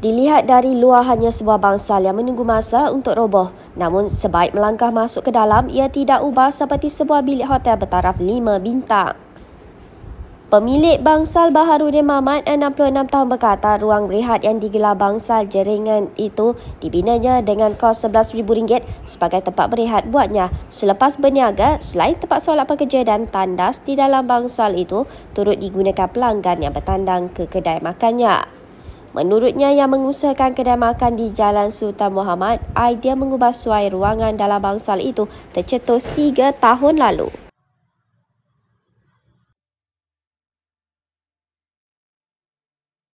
Dilihat dari luar hanya sebuah bangsal yang menunggu masa untuk roboh. Namun sebaik melangkah masuk ke dalam, ia tidak ubah seperti sebuah bilik hotel bertaraf 5 bintang. Pemilik bangsal Baharudin Mamat, 66 tahun berkata ruang rehat yang digelar bangsal jaringan itu dibinanya dengan kos RM11,000 sebagai tempat berehat buatnya. Selepas berniaga, selain tempat solat pekerja dan tandas di dalam bangsal itu turut digunakan pelanggan yang bertandang ke kedai makannya. Menurutnya yang mengusahakan kedai makan di Jalan Sultan Muhammad, idea mengubah suai ruangan dalam bangsal itu tercetus 3 tahun lalu.